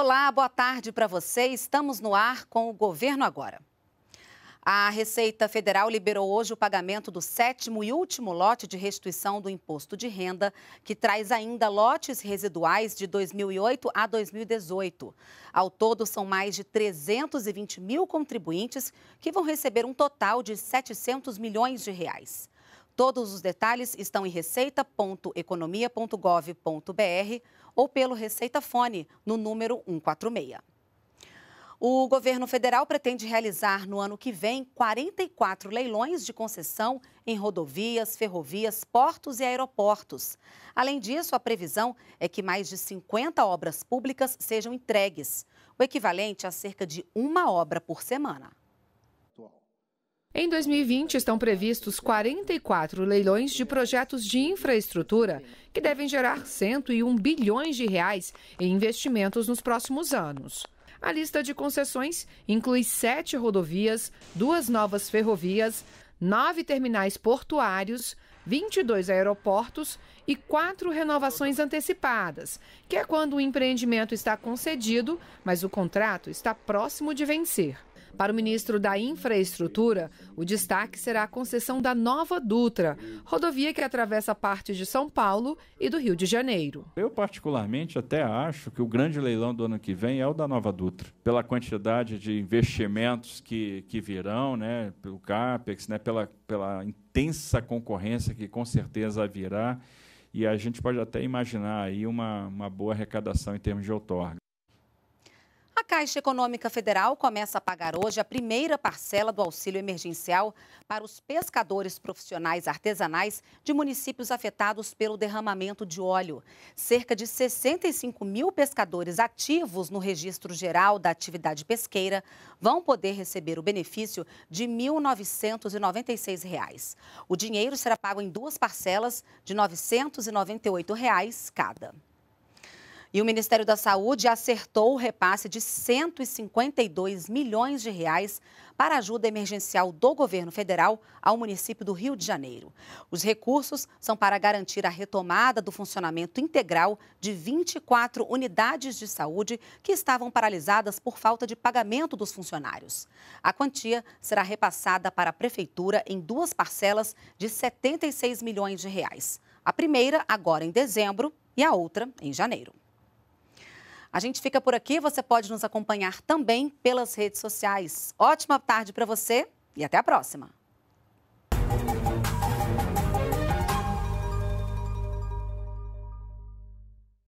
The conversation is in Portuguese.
Olá, boa tarde para você. Estamos no ar com o Governo Agora. A Receita Federal liberou hoje o pagamento do sétimo e último lote de restituição do imposto de renda, que traz ainda lotes residuais de 2008 a 2018. Ao todo, são mais de 320 mil contribuintes que vão receber um total de 700 milhões de reais. Todos os detalhes estão em receita.economia.gov.br ou pelo Receita Fone no número 146. O governo federal pretende realizar no ano que vem 44 leilões de concessão em rodovias, ferrovias, portos e aeroportos. Além disso, a previsão é que mais de 50 obras públicas sejam entregues, o equivalente a cerca de uma obra por semana. Em 2020, estão previstos 44 leilões de projetos de infraestrutura que devem gerar 101 bilhões de reais em investimentos nos próximos anos. A lista de concessões inclui sete rodovias, duas novas ferrovias, nove terminais portuários, 22 aeroportos e quatro renovações antecipadas, que é quando o empreendimento está concedido, mas o contrato está próximo de vencer. Para o ministro da Infraestrutura, o destaque será a concessão da Nova Dutra, rodovia que atravessa partes de São Paulo e do Rio de Janeiro. Eu, particularmente, até acho que o grande leilão do ano que vem é o da Nova Dutra, pela quantidade de investimentos que, que virão, né, pelo CAPEX, né, pela, pela intensa concorrência que com certeza virá. E a gente pode até imaginar aí uma, uma boa arrecadação em termos de outorga. Caixa Econômica Federal começa a pagar hoje a primeira parcela do auxílio emergencial para os pescadores profissionais artesanais de municípios afetados pelo derramamento de óleo. Cerca de 65 mil pescadores ativos no Registro Geral da Atividade Pesqueira vão poder receber o benefício de R$ 1.996. Reais. O dinheiro será pago em duas parcelas de R$ 998 reais cada. E o Ministério da Saúde acertou o repasse de 152 milhões de reais para ajuda emergencial do governo federal ao município do Rio de Janeiro. Os recursos são para garantir a retomada do funcionamento integral de 24 unidades de saúde que estavam paralisadas por falta de pagamento dos funcionários. A quantia será repassada para a prefeitura em duas parcelas de 76 milhões de reais. A primeira agora em dezembro e a outra em janeiro. A gente fica por aqui, você pode nos acompanhar também pelas redes sociais. Ótima tarde para você e até a próxima.